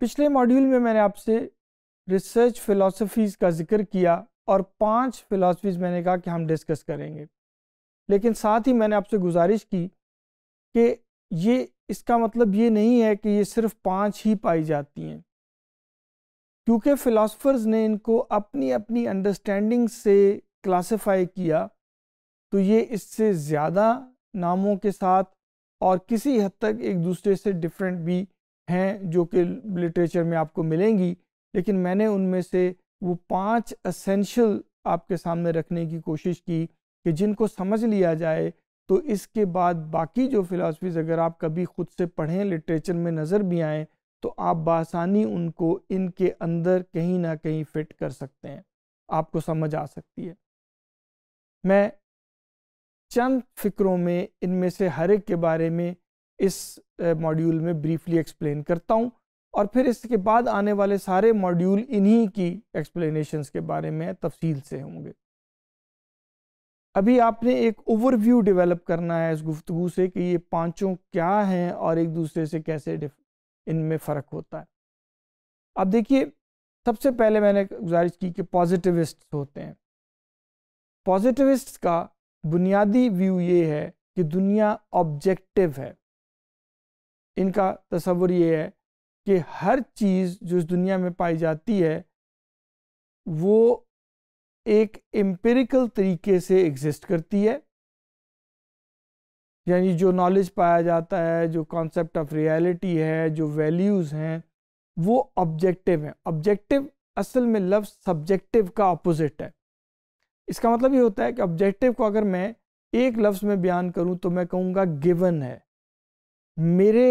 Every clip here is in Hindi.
पिछले मॉड्यूल में मैंने आपसे रिसर्च फिलासफ़ीज़ का जिक्र किया और पांच फ़िलासफीज़ मैंने कहा कि हम डिस्कस करेंगे लेकिन साथ ही मैंने आपसे गुजारिश की कि ये इसका मतलब ये नहीं है कि ये सिर्फ पांच ही पाई जाती हैं क्योंकि फ़िलासफ़र्स ने इनको अपनी अपनी अंडरस्टैंडिंग से क्लासिफाई किया तो ये इससे ज़्यादा नामों के साथ और किसी हद तक एक दूसरे से डिफरेंट भी हैं जो कि लिटरेचर में आपको मिलेंगी लेकिन मैंने उनमें से वो पांच असेंशियल आपके सामने रखने की कोशिश की कि जिनको समझ लिया जाए तो इसके बाद बाकी जो फ़िलासफ़ीज़ अगर आप कभी ख़ुद से पढ़ें लिटरेचर में नज़र भी आएँ तो आप बासानी उनको इनके अंदर कहीं ना कहीं फिट कर सकते हैं आपको समझ आ सकती है मैं चंद फिक्रों में इनमें से हर एक के बारे में इस मॉड्यूल में ब्रीफली एक्सप्लेन करता हूँ और फिर इसके बाद आने वाले सारे मॉड्यूल इन्हीं की एक्सप्लेनेशंस के बारे में तफसील से होंगे अभी आपने एक ओवरव्यू डेवलप करना है इस गुफ्तु से कि ये पांचों क्या हैं और एक दूसरे से कैसे इनमें फ़र्क होता है अब देखिए सबसे पहले मैंने गुजारिश की कि पॉजिटिविस्ट होते हैं पॉजिटिविस्ट का बुनियादी व्यू ये है कि दुनिया ऑब्जेक्टिव है इनका तस्वुर ये है कि हर चीज़ जो इस दुनिया में पाई जाती है वो एक एम्पेरिकल तरीके से एग्जिस्ट करती है यानी जो नॉलेज पाया जाता है जो कॉन्सेप्ट ऑफ रियलिटी है जो वैल्यूज़ हैं वो ऑब्जेक्टिव है ऑब्जेक्टिव असल में लफ्ज सब्जेक्टिव का अपोजिट है इसका मतलब ये होता है कि ऑब्जेक्टिव को अगर मैं एक लफ्ज़ में बयान करूं तो मैं कहूंगा गिवन है मेरे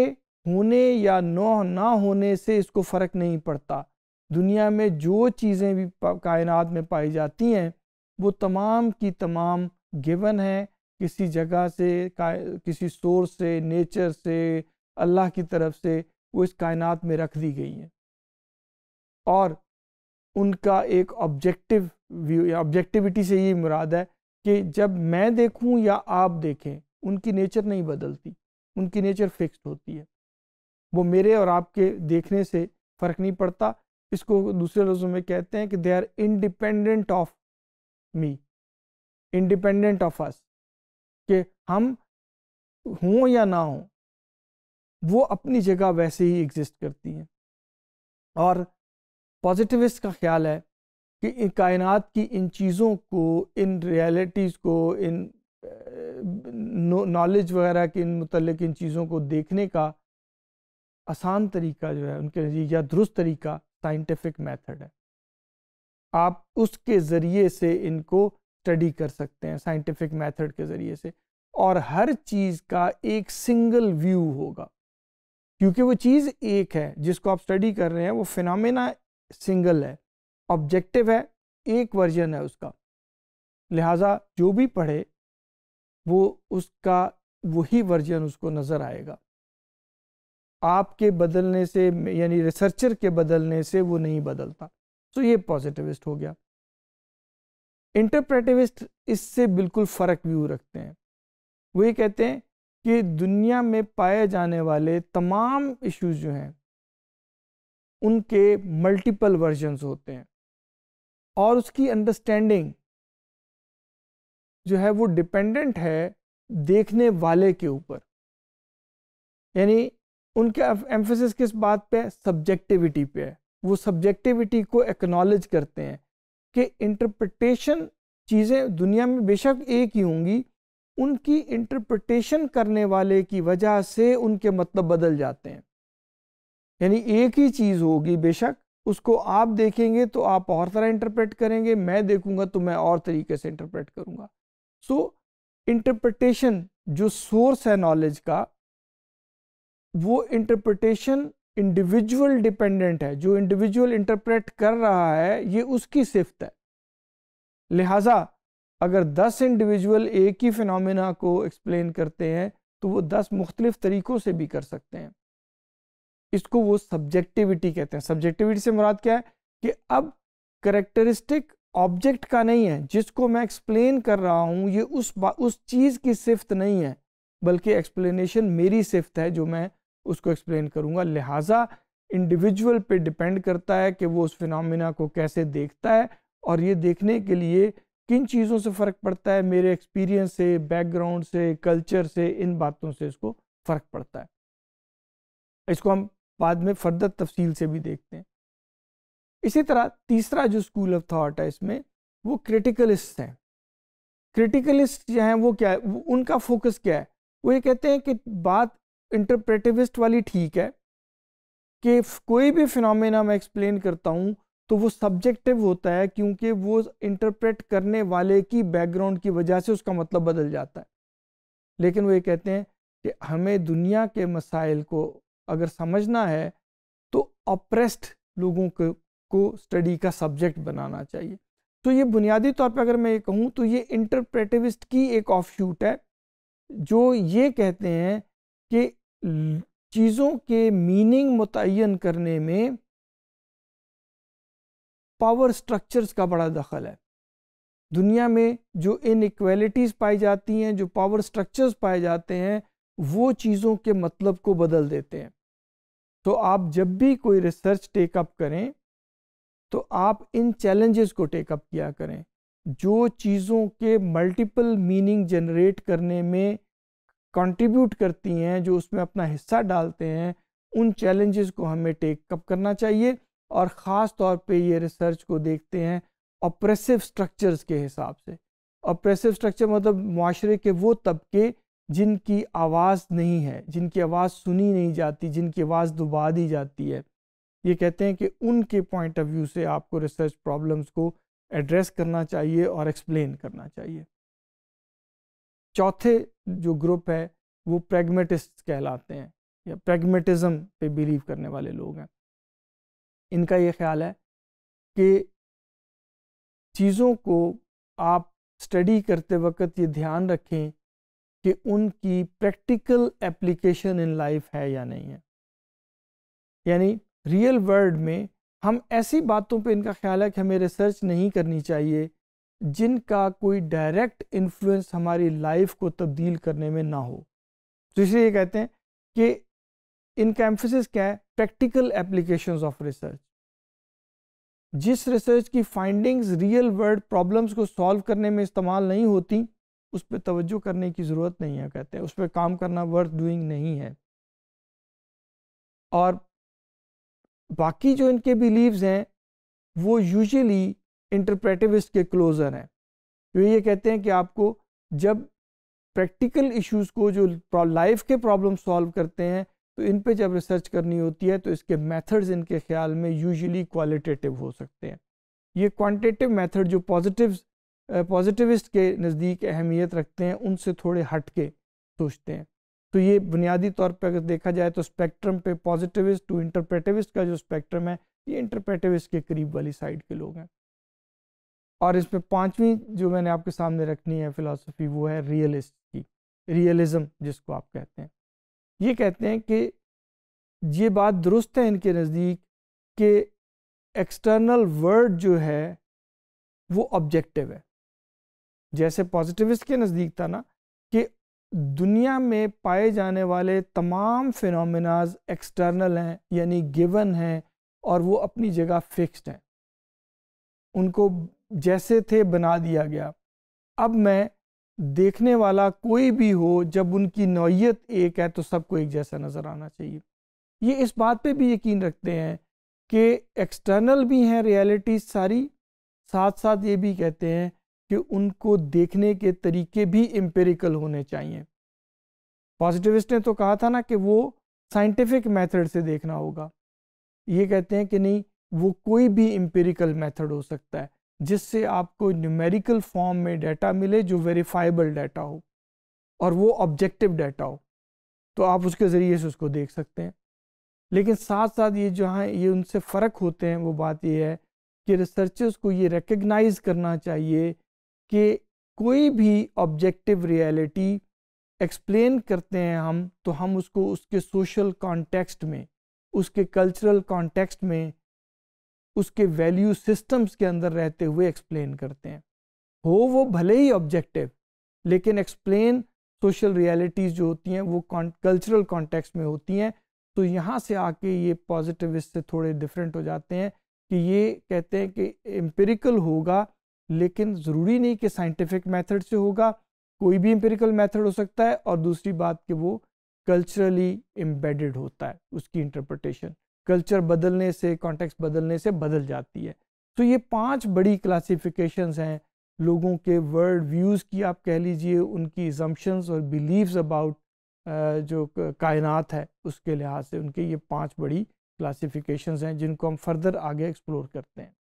होने या नौ ना होने से इसको फ़र्क नहीं पड़ता दुनिया में जो चीज़ें भी कायनात में पाई जाती हैं वो तमाम की तमाम गिवन है किसी जगह से किसी सोर्स से नेचर से अल्लाह की तरफ से वो इस कायनात में रख दी गई हैं और उनका एक ऑब्जेक्टिव व्यू या ऑब्जेक्टिविटी से ये मुराद है कि जब मैं देखूं या आप देखें उनकी नेचर नहीं बदलती उनकी नेचर फिक्स्ड होती है वो मेरे और आपके देखने से फ़र्क नहीं पड़ता इसको दूसरे लफ्ज़ों में कहते हैं कि they are independent of me independent of us कि हम हों या ना हों वो अपनी जगह वैसे ही एग्जिस्ट करती हैं और पॉजिटिविस्ट का ख्याल है कि कायनात की इन चीज़ों को इन रियलिटीज़ को इन नॉलेज वगैरह के इन मतलब इन चीज़ों को देखने का आसान तरीका जो है उनके नज़दीक या दुरुस्त तरीका साइंटिफिक मेथड है आप उसके ज़रिए से इनको स्टडी कर सकते हैं साइंटिफिक मेथड के ज़रिए से और हर चीज़ का एक सिंगल व्यू होगा क्योंकि वो चीज़ एक है जिसको आप स्टडी कर रहे हैं वो फिनमिना सिंगल है ऑब्जेक्टिव है एक वर्जन है उसका लिहाजा जो भी पढ़े वो उसका वही वर्जन उसको नज़र आएगा आपके बदलने से यानी रिसर्चर के बदलने से वो नहीं बदलता सो ये पॉजिटिविस्ट हो गया इंटरप्रेटिविस्ट इससे बिल्कुल फ़र्क व्यू रखते हैं वो ये कहते हैं कि दुनिया में पाए जाने वाले तमाम इश्यूज जो हैं उनके मल्टीपल वर्जन्स होते हैं और उसकी अंडरस्टैंडिंग जो है वो डिपेंडेंट है देखने वाले के ऊपर यानी उनके एम्फोसिस किस बात पे है सब्जेक्टिविटी पे है वो सब्जेक्टिविटी को एक्नॉलेज करते हैं कि इंटरप्रटेशन चीज़ें दुनिया में बेशक एक ही होंगी उनकी इंटरप्रटेशन करने वाले की वजह से उनके मतलब बदल जाते हैं यानी एक ही चीज़ होगी बेशक उसको आप देखेंगे तो आप और तरह इंटरप्रेट करेंगे मैं देखूंगा तो मैं और तरीके से इंटरप्रेट करूंगा सो so, इंटरप्रटेशन जो सोर्स है नॉलेज का वो इंटरप्रटेशन इंडिविजुअल डिपेंडेंट है जो इंडिविजुअल इंटरप्रेट कर रहा है ये उसकी सिफ्त है लिहाजा अगर 10 इंडिविजुअल एक ही फिनमिना को एक्सप्लेन करते हैं तो वो 10 मुख्तलिफ तरीक़ों से भी कर सकते हैं इसको वो सब्जेक्टिविटी कहते हैं सब्जेक्टिविटी से मुराद क्या है कि अब करेक्टरिस्टिक ऑब्जेक्ट का नहीं है जिसको मैं एक्सप्लेन कर रहा हूँ ये उस उस चीज़ की सिफ्त नहीं है बल्कि एक्सप्लेनेशन मेरी सिफ्त है जो मैं उसको एक्सप्लेन करूँगा लिहाजा इंडिविजुअल पे डिपेंड करता है कि वो उस फिनमिना को कैसे देखता है और ये देखने के लिए किन चीज़ों से फ़र्क पड़ता है मेरे एक्सपीरियंस से बैकग्राउंड से कल्चर से इन बातों से इसको फ़र्क पड़ता है इसको हम बाद में फर्दर तफसील से भी देखते हैं इसी तरह तीसरा जो स्कूल ऑफ थाट है इसमें वो क्रिटिकलिस्ट हैं क्रिटिकलिस्ट जो हैं वो क्या है उनका फोकस क्या है वो ये कहते हैं कि बात इंटरप्रेटिविस्ट वाली ठीक है कि कोई भी फिनोमेना मैं एक्सप्लेन करता हूँ तो वो सब्जेक्टिव होता है क्योंकि वो इंटरप्रेट करने वाले की बैकग्राउंड की वजह से उसका मतलब बदल जाता है लेकिन वो ये कहते हैं कि हमें दुनिया के मसाइल को अगर समझना है तो अप्रेस्ड लोगों को, को स्टडी का सब्जेक्ट बनाना चाहिए तो ये बुनियादी तौर पर अगर मैं ये कहूँ तो ये इंटरप्रेटिविस्ट की एक ऑफ शूट है जो ये कहते हैं कि चीज़ों के मीनिंग मुतन करने में पावर स्ट्रक्चर्स का बड़ा दखल है दुनिया में जो इनक्वलिटीज़ पाई जाती हैं जो पावर स्ट्रक्चर्स पाए जाते हैं वो चीज़ों के मतलब को बदल देते हैं तो आप जब भी कोई रिसर्च टेकअप करें तो आप इन चैलेंजेस को टेकअप किया करें जो चीज़ों के मल्टीपल मीनिंग जनरेट करने में कंट्रीब्यूट करती हैं जो उसमें अपना हिस्सा डालते हैं उन चैलेंजेस को हमें टेकअप करना चाहिए और ख़ास तौर पे ये रिसर्च को देखते हैं ऑप्रेसिव स्ट्रक्चर्स के हिसाब से ऑप्रेसिव स्ट्रक्चर मतलब माशरे के वो तबके जिनकी आवाज़ नहीं है जिनकी आवाज़ सुनी नहीं जाती जिनकी आवाज़ दुबा दी जाती है ये कहते हैं कि उनके पॉइंट ऑफ व्यू से आपको रिसर्च प्रॉब्लम्स को एड्रेस करना चाहिए और एक्सप्लेन करना चाहिए चौथे जो ग्रुप है वो प्रेगमेटिस्ट कहलाते हैं या प्रेगमेटिज्म पे बिलीव करने वाले लोग हैं इनका ये ख्याल है कि चीज़ों को आप स्टडी करते वक्त ये ध्यान रखें कि उनकी प्रैक्टिकल एप्लीकेशन इन लाइफ है या नहीं है यानी रियल वर्ल्ड में हम ऐसी बातों पे इनका ख्याल है कि हमें रिसर्च नहीं करनी चाहिए जिनका कोई डायरेक्ट इन्फ्लुएंस हमारी लाइफ को तब्दील करने में ना हो तो इसलिए ये कहते हैं कि इनका एम्फोसिस क्या है प्रैक्टिकल एप्लीकेशन ऑफ रिसर्च जिस रिसर्च की फाइंडिंग्स रियल वर्ल्ड प्रॉब्लम्स को सॉल्व करने में इस्तेमाल नहीं होती उस पर तोज्जो करने की ज़रूरत नहीं है कहते हैं उस पर काम करना वर्थ डूइंग नहीं है और बाकी जो इनके बिलीव्स हैं वो यूजुअली इंटरप्रेटिविस्ट के क्लोज़र हैं जो तो ये कहते हैं कि आपको जब प्रैक्टिकल इश्यूज को जो लाइफ के प्रॉब्लम सॉल्व करते हैं तो इन पे जब रिसर्च करनी होती है तो इसके मेथड्स इनके ख्याल में यूजुअली क्वालिटेटिव हो सकते हैं ये क्वांटिटेटिव मेथड जो पॉजिटिव पॉजिटिविस्ट के नज़दीक अहमियत रखते हैं उनसे थोड़े हट के सोचते हैं तो ये बुनियादी तौर पर अगर देखा जाए तो स्पेक्ट्रम पे पॉजिटिविस्ट टू इंटरप्रेटिविस्ट का जो स्पेक्ट्रम है ये इंटरप्रेटिविस्ट के करीब वाली साइड के लोग हैं और इस पर पाँचवीं जो मैंने आपके सामने रखनी है फ़िलासफ़ी वो है रियलिस्ट की रियलिज़म जिसको आप कहते हैं ये कहते हैं कि ये बात दुरुस्त है इनके नज़दीक कि एक्सटर्नल वर्ड जो है वो ऑब्जेक्टिव है जैसे पॉजिटिविस्ट के नज़दीक था ना कि दुनिया में पाए जाने वाले तमाम फिनोमिनाज एक्सटर्नल हैं यानी गिवन हैं और वो अपनी जगह फिक्स्ड हैं उनको जैसे थे बना दिया गया अब मैं देखने वाला कोई भी हो जब उनकी नौीयत एक है तो सबको एक जैसा नज़र आना चाहिए ये इस बात पे भी यकीन रखते हैं कि एक्सटर्नल भी हैं रियलिटी सारी साथ साथ ये भी कहते हैं कि उनको देखने के तरीके भी एम्पेरिकल होने चाहिए पॉजिटिविस्ट ने तो कहा था ना कि वो साइंटिफिक मेथड से देखना होगा ये कहते हैं कि नहीं वो कोई भी एम्पेरिकल मेथड हो सकता है जिससे आपको न्यूमेरिकल फॉर्म में डाटा मिले जो वेरीफाइबल डाटा हो और वो ऑब्जेक्टिव डाटा हो तो आप उसके ज़रिए से उसको देख सकते हैं लेकिन साथ साथ ये जो हैं ये उनसे फ़र्क होते हैं वो बात ये है कि रिसर्चर्स को ये रिकग्नाइज करना चाहिए कि कोई भी ऑब्जेक्टिव रियलिटी एक्सप्लेन करते हैं हम तो हम उसको उसके सोशल कॉन्टेक्स्ट में उसके कल्चरल कॉन्टेक्स्ट में उसके वैल्यू सिस्टम्स के अंदर रहते हुए एक्सप्लेन करते हैं हो वो भले ही ऑब्जेक्टिव लेकिन एक्सप्लेन सोशल रियलिटीज़ जो होती हैं वो कल्चरल कॉन्टेक्स्ट में होती हैं तो यहाँ से आके ये पॉजिटिव से थोड़े डिफरेंट हो जाते हैं कि ये कहते हैं कि एम्पेरिकल होगा लेकिन ज़रूरी नहीं कि साइंटिफिक मेथड से होगा कोई भी एम्पेरिकल मेथड हो सकता है और दूसरी बात कि वो कल्चरली एम्बेडेड होता है उसकी इंटरप्रटेशन कल्चर बदलने से कॉन्टेक्स बदलने से बदल जाती है तो ये पांच बड़ी क्लासिफिकेशंस हैं लोगों के वर्ल्ड व्यूज़ की आप कह लीजिए उनकी जम्पन्स और बिलीव्स अबाउट जो कायनात है उसके लिहाज से उनके ये पांच बड़ी क्लासिफिकेशंस हैं जिनको हम फर्दर आगे एक्सप्लोर करते हैं